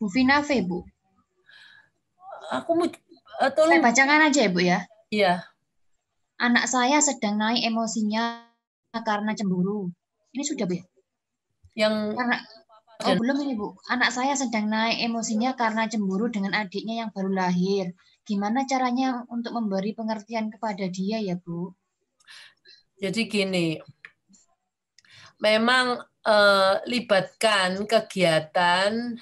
Bu Vina V, Bu. Aku mau uh, tolong. Saya bacakan aja ya, Bu ya. Iya. Anak saya sedang naik emosinya karena cemburu. Ini sudah, Bu. Ya? Yang karena Oh, belum ini, Bu. Anak saya sedang naik emosinya karena cemburu dengan adiknya yang baru lahir. Gimana caranya untuk memberi pengertian kepada dia ya, Bu? Jadi gini. Memang eh, libatkan kegiatan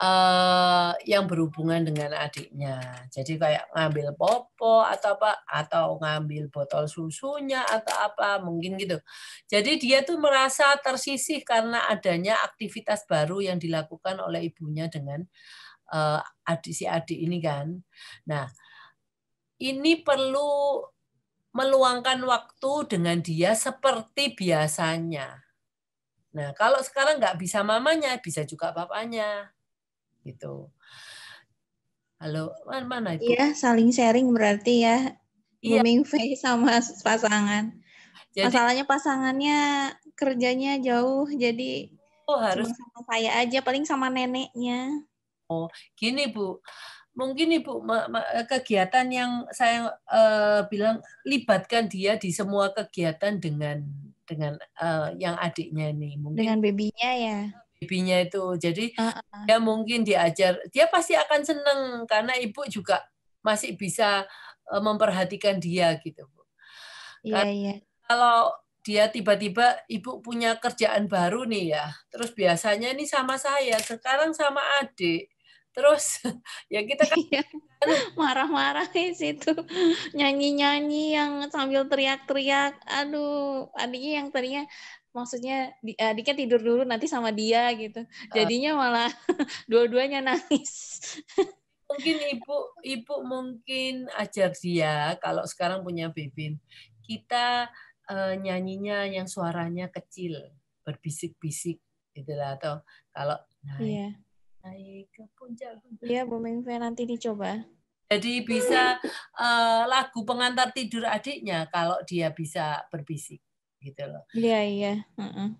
uh, yang berhubungan dengan adiknya. Jadi kayak ngambil popo atau apa atau ngambil botol susunya atau apa mungkin gitu. Jadi dia tuh merasa tersisih karena adanya aktivitas baru yang dilakukan oleh ibunya dengan uh, adik si adik ini kan. Nah, ini perlu meluangkan waktu dengan dia seperti biasanya. Nah, kalau sekarang nggak bisa mamanya, bisa juga papanya gitu. Halo, mana, mana itu? Iya, saling sharing berarti ya. Iya. Booming face sama pasangan. Jadi, Masalahnya pasangannya kerjanya jauh, jadi oh, harus sama saya aja, paling sama neneknya. Oh, gini Bu, mungkin ibu kegiatan yang saya uh, bilang libatkan dia di semua kegiatan dengan dengan uh, yang adiknya ini mungkin dengan babynya ya babynya itu. Jadi uh, uh. dia mungkin diajar, dia pasti akan seneng karena ibu juga masih bisa eh, memperhatikan dia gitu, Bu. Iya, kan iya. Kalau dia tiba-tiba ibu punya kerjaan baru nih ya. Terus biasanya ini sama saya, sekarang sama adik. Terus ya kita kan iya. marah-marah di situ nyanyi-nyanyi yang sambil teriak-teriak aduh adiknya yang tadinya maksudnya adiknya eh, tidur dulu nanti sama dia gitu ah. jadinya malah dua-duanya nangis mungkin ibu ibu mungkin ajak sih ya kalau sekarang punya bibin kita uh, nyanyinya yang suaranya kecil berbisik-bisik gitulah atau kalau naik iya. naik ke puncak iya Bu Mingfe nanti dicoba jadi bisa uh, lagu pengantar tidur adiknya kalau dia bisa berbisik gitu loh. Iya iya.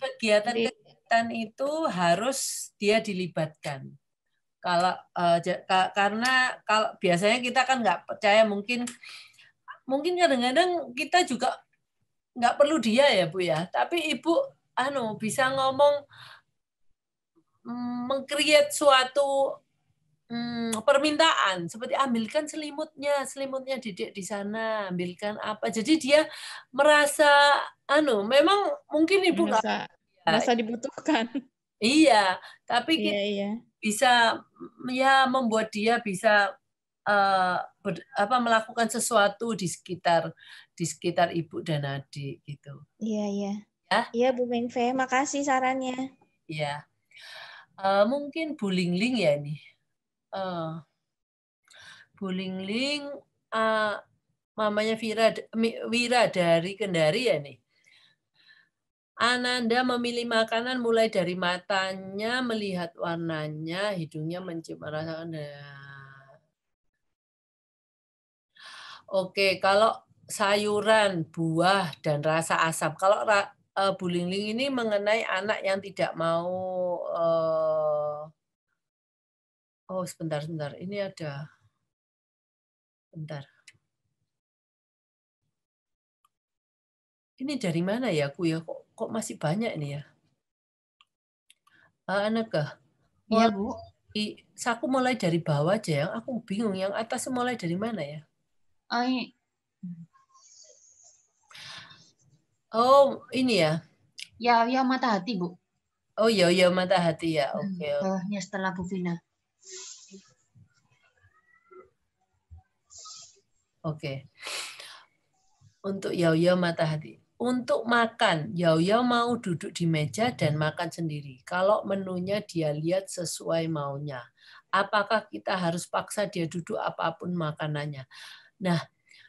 Kegiatan-kegiatan itu harus dia dilibatkan. Kalau uh, karena kalau biasanya kita kan nggak percaya mungkin mungkin kadang-kadang kita juga nggak perlu dia ya bu ya. Tapi ibu anu bisa ngomong mm, mengkreat suatu hmm, permintaan seperti ambilkan selimutnya selimutnya didik di sana ambilkan apa jadi dia merasa anu memang mungkin ibu merasa, gak, merasa dibutuhkan iya tapi iya, iya. bisa ya membuat dia bisa uh, ber, apa melakukan sesuatu di sekitar di sekitar ibu dan adik gitu iya iya ya iya Bu Mengfe makasih sarannya iya uh, mungkin bullying ya nih Bu eh, Ling Ling, uh, eh, mamanya Vira, Wira dari Kendari ya nih. Ananda memilih makanan mulai dari matanya, melihat warnanya, hidungnya mencium rasa. Oke, kalau sayuran, buah, dan rasa asam. Kalau uh, eh, bulingling ini mengenai anak yang tidak mau uh, Oh, sebentar, sebentar. Ini ada. Bentar. Ini dari mana ya aku ya? Kok, kok masih banyak ini ya? Uh, eh, Anakah? Iya, Bu. I, aku mulai dari bawah aja ya. aku bingung yang atas mulai dari mana ya? Oh, ini ya. Ya, ya mata hati, Bu. Oh, ya, ya mata hati ya. Hmm, oke. Okay. setelah Bu Vina. Oke. Okay. Untuk yoyo mata hati. Untuk makan, yoyo mau duduk di meja dan makan sendiri. Kalau menunya dia lihat sesuai maunya. Apakah kita harus paksa dia duduk apapun makanannya? Nah,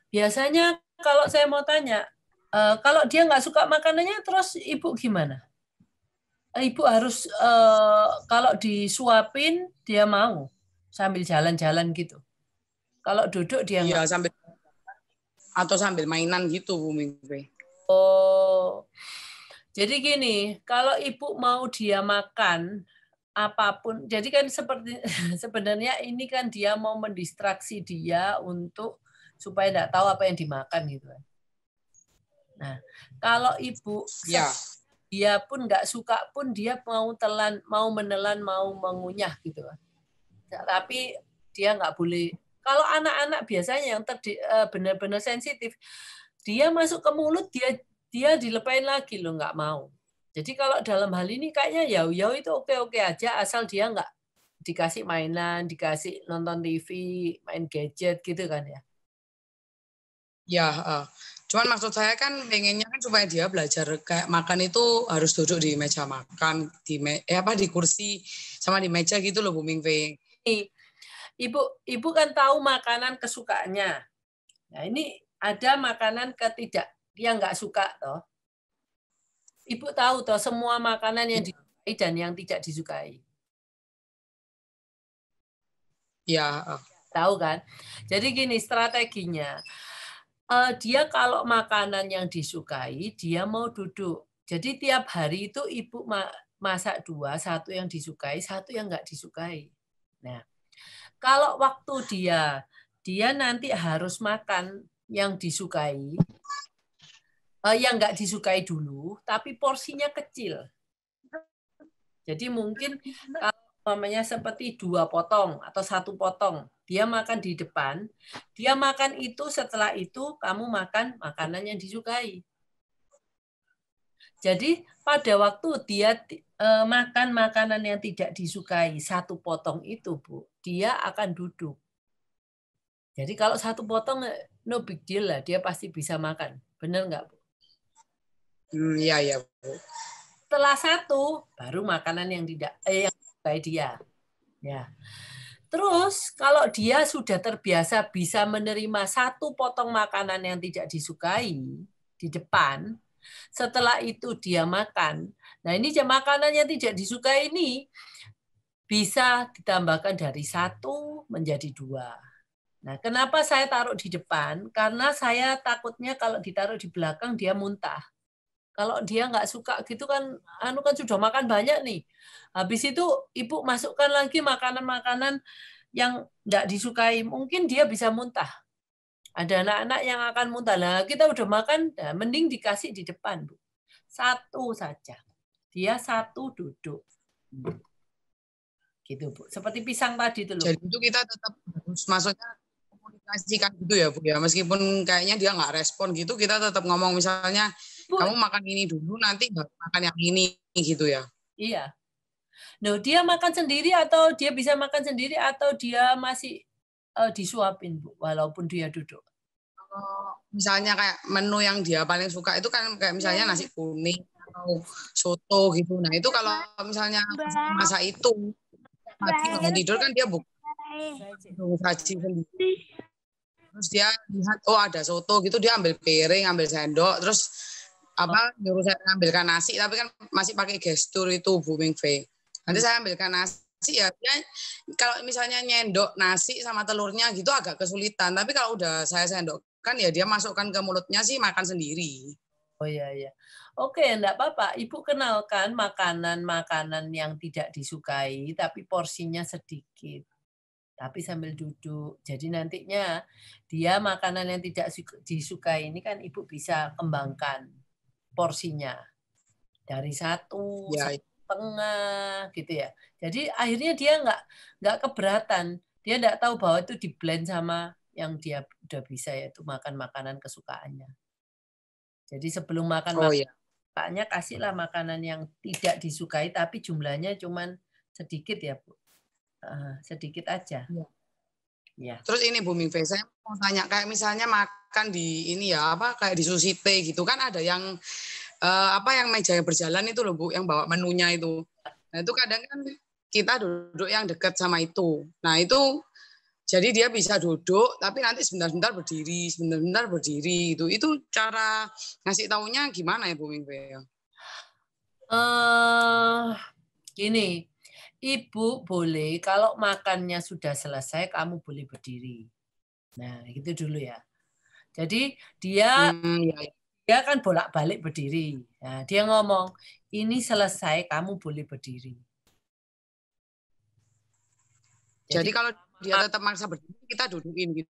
biasanya kalau saya mau tanya, eh, kalau dia nggak suka makanannya, terus ibu gimana? Ibu harus eh, kalau disuapin dia mau sambil jalan-jalan gitu. Kalau duduk dia ya, nggak. sambil atau sambil mainan gitu Bu Minggu? Oh, jadi gini, kalau ibu mau dia makan apapun, jadi kan seperti sebenarnya ini kan dia mau mendistraksi dia untuk supaya tidak tahu apa yang dimakan gitu Nah, kalau ibu ya. dia pun nggak suka pun dia mau telan, mau menelan, mau mengunyah gitu tapi dia nggak boleh kalau anak-anak biasanya yang eh, benar-benar sensitif, dia masuk ke mulut dia dia dilepain lagi loh nggak mau. Jadi kalau dalam hal ini kayaknya yau yau itu oke oke aja asal dia nggak dikasih mainan, dikasih nonton TV, main gadget gitu kan ya. Ya, uh, cuman maksud saya kan pengennya kan supaya dia belajar kayak makan itu harus duduk di meja makan, di me, eh apa di kursi sama di meja gitu loh Bu Mingfei. Iya. Ibu ibu kan tahu makanan kesukaannya. Nah, ini ada makanan ketidak dia nggak suka toh. Ibu tahu toh semua makanan yang disukai dan yang tidak disukai. Ya. Eh. Tahu kan? Jadi gini strateginya. Eh, dia kalau makanan yang disukai, dia mau duduk. Jadi tiap hari itu ibu masak dua, satu yang disukai, satu yang nggak disukai. Nah, kalau waktu dia, dia nanti harus makan yang disukai, uh, yang nggak disukai dulu, tapi porsinya kecil. Jadi mungkin kalau eh, namanya seperti dua potong atau satu potong, dia makan di depan, dia makan itu setelah itu kamu makan makanan yang disukai. Jadi pada waktu dia Eh, makan makanan yang tidak disukai satu potong itu, Bu, dia akan duduk. Jadi kalau satu potong eh, no big deal lah, dia pasti bisa makan. Benar nggak, Bu? Hmm, ya, ya, Bu. Setelah satu, baru makanan yang tidak eh, yang disukai dia. Ya. Terus kalau dia sudah terbiasa bisa menerima satu potong makanan yang tidak disukai di depan, setelah itu dia makan. Nah ini makanannya tidak disukai ini bisa ditambahkan dari satu menjadi dua. Nah, kenapa saya taruh di depan? Karena saya takutnya kalau ditaruh di belakang dia muntah. Kalau dia nggak suka gitu kan, anu kan sudah makan banyak nih. Habis itu ibu masukkan lagi makanan-makanan yang nggak disukai, mungkin dia bisa muntah ada anak-anak yang akan muntah. Nah, kita udah makan, nah, mending dikasih di depan, Bu. Satu saja. Dia satu duduk. Gitu, Bu. Seperti pisang tadi itu, Jadi itu kita tetap maksudnya komunikasikan gitu ya, Bu ya. Meskipun kayaknya dia nggak respon gitu, kita tetap ngomong misalnya, Bu. kamu makan ini dulu, nanti makan yang ini gitu ya. Iya, No, dia makan sendiri atau dia bisa makan sendiri atau dia masih uh, disuapin bu walaupun dia duduk oh, misalnya kayak menu yang dia paling suka itu kan kayak misalnya iya. nasi kuning atau soto gitu nah itu kalau misalnya masa itu pagi bangun tidur kan dia buka terus dia lihat oh ada soto gitu dia ambil piring ambil sendok terus apa nyuruh saya ambilkan nasi tapi kan masih pakai gestur itu booming V nanti hmm. saya ambilkan nasi nasi ya. ya kalau misalnya nyendok nasi sama telurnya gitu agak kesulitan tapi kalau udah saya sendok kan ya dia masukkan ke mulutnya sih makan sendiri oh ya ya oke enggak apa-apa ibu kenalkan makanan-makanan yang tidak disukai tapi porsinya sedikit tapi sambil duduk. Jadi nantinya dia makanan yang tidak disukai ini kan ibu bisa kembangkan porsinya dari satu ya. Tengah gitu ya. Jadi akhirnya dia nggak nggak keberatan, dia nggak tahu bahwa itu di blend sama yang dia udah bisa yaitu makan makanan kesukaannya. Jadi sebelum makan oh, iya. Paknya kasihlah makanan yang tidak disukai tapi jumlahnya cuman sedikit ya Bu. Uh, sedikit aja. Ya. ya. Terus ini booming face, saya mau tanya kayak misalnya makan di ini ya apa kayak di susite gitu kan ada yang Eh, apa yang meja yang berjalan itu loh Bu, yang bawa menunya itu. Nah, itu kadang kan kita duduk yang dekat sama itu. Nah, itu jadi dia bisa duduk tapi nanti sebentar sebentar berdiri, sebentar sebentar berdiri itu Itu cara ngasih taunya gimana ya Bu eh Uh, gini, Ibu boleh kalau makannya sudah selesai kamu boleh berdiri. Nah, gitu dulu ya. Jadi dia hmm, ya dia kan bolak-balik berdiri. Nah, dia ngomong, ini selesai, kamu boleh berdiri. Jadi, jadi kalau dia ah. tetap maksa berdiri, kita dudukin gitu.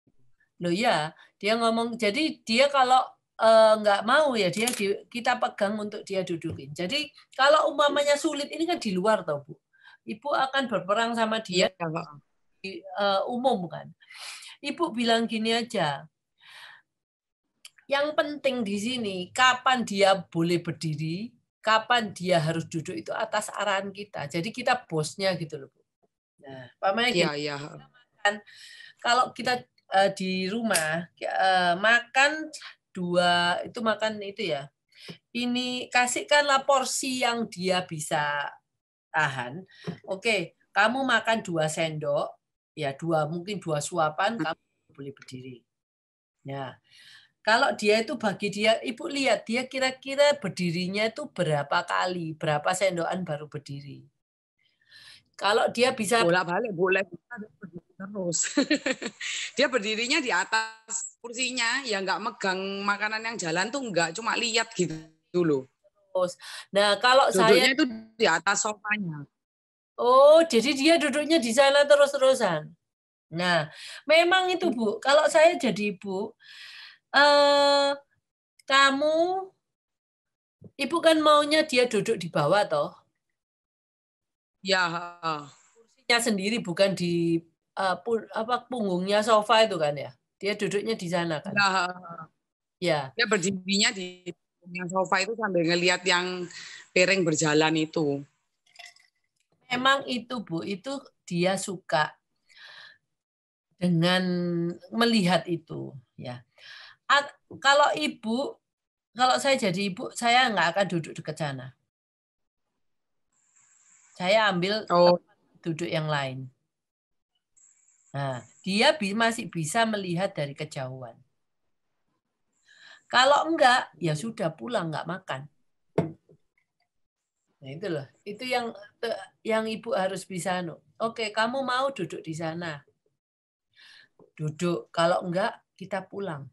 Loh ya, dia ngomong, jadi dia kalau nggak eh, nggak mau ya dia di, kita pegang untuk dia dudukin. Jadi kalau umamanya sulit ini kan di luar tau bu, ibu akan berperang sama dia ya, di, uh, umum kan. Ibu bilang gini aja, yang penting di sini, kapan dia boleh berdiri, kapan dia harus duduk itu atas arahan kita. Jadi kita bosnya gitu loh. Nah, pamannya ya, ya. makan. Kalau kita uh, di rumah uh, makan dua itu makan itu ya. Ini kasihkanlah porsi yang dia bisa tahan. Oke, kamu makan dua sendok, ya dua mungkin dua suapan, hmm. kamu boleh berdiri. Ya kalau dia itu bagi dia ibu lihat dia kira-kira berdirinya itu berapa kali berapa sendokan baru berdiri kalau dia bisa bolak balik boleh kan terus dia berdirinya di atas kursinya ya nggak megang makanan yang jalan tuh nggak cuma lihat gitu dulu terus nah kalau Duduknya saya itu di atas sofanya oh jadi dia duduknya di sana terus terusan nah memang itu bu kalau saya jadi ibu eh kamu ibu kan maunya dia duduk di bawah toh ya kursinya sendiri bukan di uh, apa punggungnya sofa itu kan ya dia duduknya di sana kan ya ya dia berdirinya di yang sofa itu sambil ngelihat yang piring berjalan itu memang itu bu itu dia suka dengan melihat itu ya kalau ibu, kalau saya jadi ibu, saya nggak akan duduk dekat sana. Saya ambil oh. duduk yang lain. Nah, dia bi masih bisa melihat dari kejauhan. Kalau enggak, ya sudah pulang nggak makan. Nah itu loh, itu yang yang ibu harus bisa. No. Anu. Oke, kamu mau duduk di sana, duduk. Kalau enggak, kita pulang.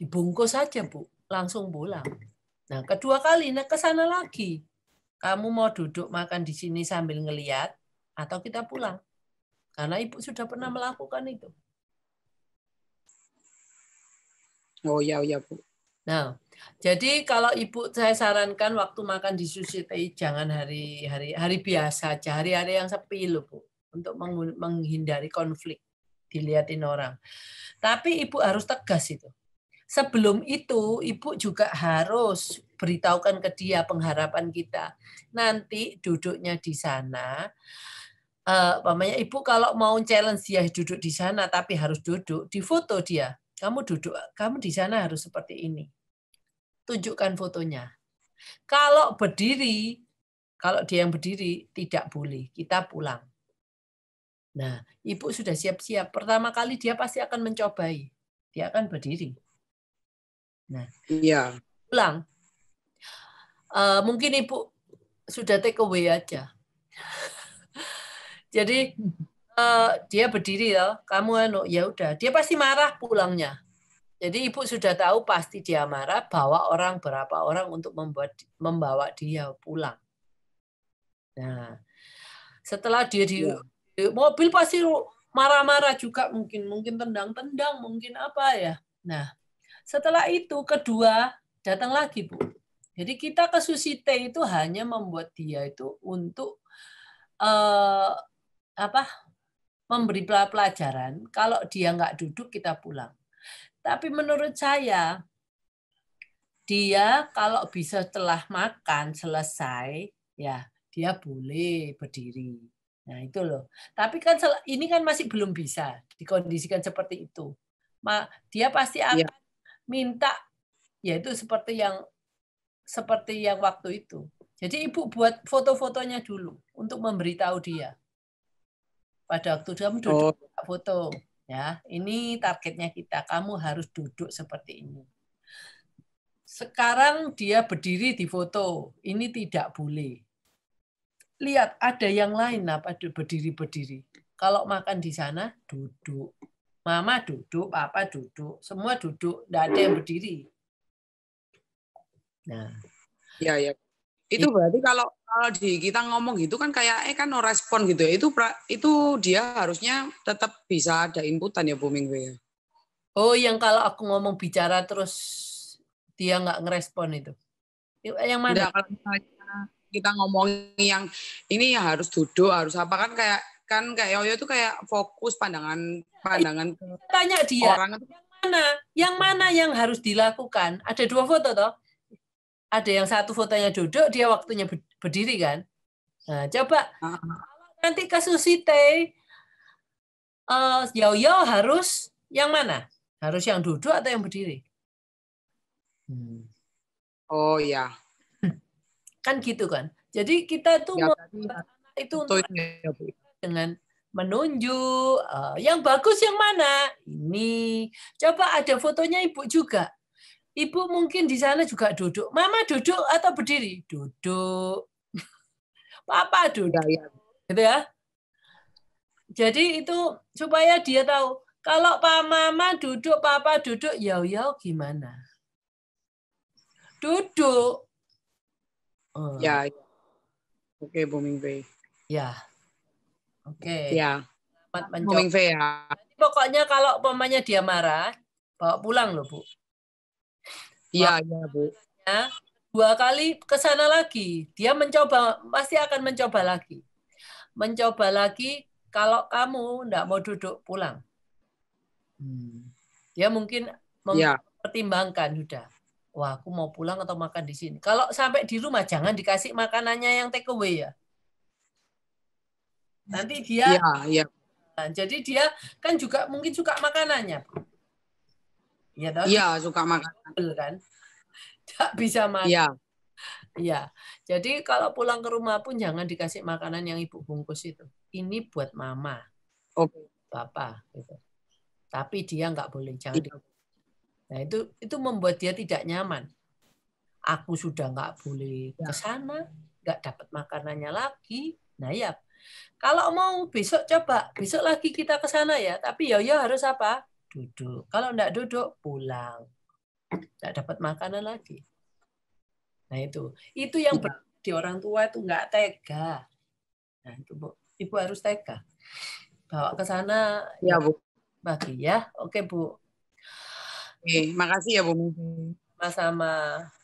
Dibungkus saja, Bu. Langsung pulang. Nah, kedua kali, nah ke sana lagi. Kamu mau duduk makan di sini sambil ngeliat, atau kita pulang. Karena Ibu sudah pernah melakukan itu. Oh ya, ya Bu. Nah, jadi kalau Ibu saya sarankan waktu makan di sushi tei jangan hari-hari hari biasa aja, hari-hari yang sepi loh Bu, untuk menghindari konflik dilihatin orang. Tapi Ibu harus tegas itu sebelum itu ibu juga harus beritahukan ke dia pengharapan kita. Nanti duduknya di sana, eh, umpamanya uh, ibu kalau mau challenge dia duduk di sana tapi harus duduk, di foto dia. Kamu duduk, kamu di sana harus seperti ini. Tunjukkan fotonya. Kalau berdiri, kalau dia yang berdiri tidak boleh, kita pulang. Nah, ibu sudah siap-siap. Pertama kali dia pasti akan mencobai. Dia akan berdiri Nah, iya. Pulang. Uh, mungkin ibu sudah take away aja. Jadi uh, dia berdiri ya, kamu anu ya udah, dia pasti marah pulangnya. Jadi ibu sudah tahu pasti dia marah, bawa orang berapa orang untuk membuat membawa dia pulang. Nah, setelah dia di, di iya. mobil pasti marah-marah juga mungkin, mungkin tendang-tendang, mungkin apa ya. Nah, setelah itu kedua datang lagi bu. Jadi kita ke susite itu hanya membuat dia itu untuk eh, apa memberi pelajaran. Kalau dia nggak duduk kita pulang. Tapi menurut saya dia kalau bisa telah makan selesai ya dia boleh berdiri. Nah itu loh. Tapi kan ini kan masih belum bisa dikondisikan seperti itu. Ma, dia pasti iya. akan ya minta yaitu seperti yang seperti yang waktu itu. Jadi ibu buat foto-fotonya dulu untuk memberitahu dia. Pada waktu kamu duduk oh. foto, ya ini targetnya kita. Kamu harus duduk seperti ini. Sekarang dia berdiri di foto, ini tidak boleh. Lihat ada yang lain apa berdiri-berdiri. Kalau makan di sana duduk, Mama duduk, Papa duduk, semua duduk, tidak ada yang hmm. berdiri. Nah, ya ya. Itu berarti kalau kalau di kita ngomong gitu kan kayak eh kan no respon gitu ya. Itu itu dia harusnya tetap bisa ada inputan ya Bu Minggu ya? Oh, yang kalau aku ngomong bicara terus dia nggak ngerespon itu. Yang mana? Nggak, kita ngomong yang ini ya harus duduk, harus apa kan kayak kan kayak Yoyo itu kayak fokus pandangan pandangan iya, tanya dia orang itu. yang mana yang mana yang harus dilakukan ada dua foto toh ada yang satu fotonya duduk dia waktunya berdiri kan nah, coba uh -huh. nanti kasus Site uh, Yoyo harus yang mana harus yang duduk atau yang berdiri hmm. oh ya kan gitu kan jadi kita tuh ya, mau itu untuk ya, dengan menunjuk eh, yang bagus yang mana ini coba ada fotonya ibu juga ibu mungkin di sana juga duduk mama duduk atau berdiri duduk papa duduk ya, ya. gitu ya jadi itu supaya dia tahu kalau pak mama duduk papa duduk ya ya gimana duduk oh. ya oke okay, booming bay ya Oke. Okay. Ya. Selamat mencoba. ya. pokoknya kalau pemanya dia marah, bawa pulang loh, Bu. Iya, iya, Bu. Ya, dua kali ke sana lagi, dia mencoba pasti akan mencoba lagi. Mencoba lagi kalau kamu enggak mau duduk pulang. Hmm. Dia mungkin ya. mempertimbangkan ya. sudah. Wah, aku mau pulang atau makan di sini. Kalau sampai di rumah jangan dikasih makanannya yang take away ya Nanti dia ya, ya. Nah, jadi dia kan juga mungkin suka makanannya. Ya, ya suka makan. kan? Tak bisa makan. Ya. Ya, jadi kalau pulang ke rumah pun jangan dikasih makanan yang ibu bungkus itu. Ini buat mama, oke bapak. Gitu. Tapi dia nggak boleh jangan. Itu. Iya. Nah itu itu membuat dia tidak nyaman. Aku sudah nggak boleh ya. ke sana, nggak dapat makanannya lagi. Nah ya kalau mau besok coba, besok lagi kita ke sana ya. Tapi Yoyo ya, ya harus apa? Duduk. Kalau enggak duduk, pulang. Enggak dapat makanan lagi. Nah itu, itu yang di iya. orang tua itu enggak tega. Nah itu Bu, Ibu harus tega. Bawa ke sana. Iya, ya Bu. Bagi ya. Oke Bu. Oke, makasih ya Bu. Sama-sama.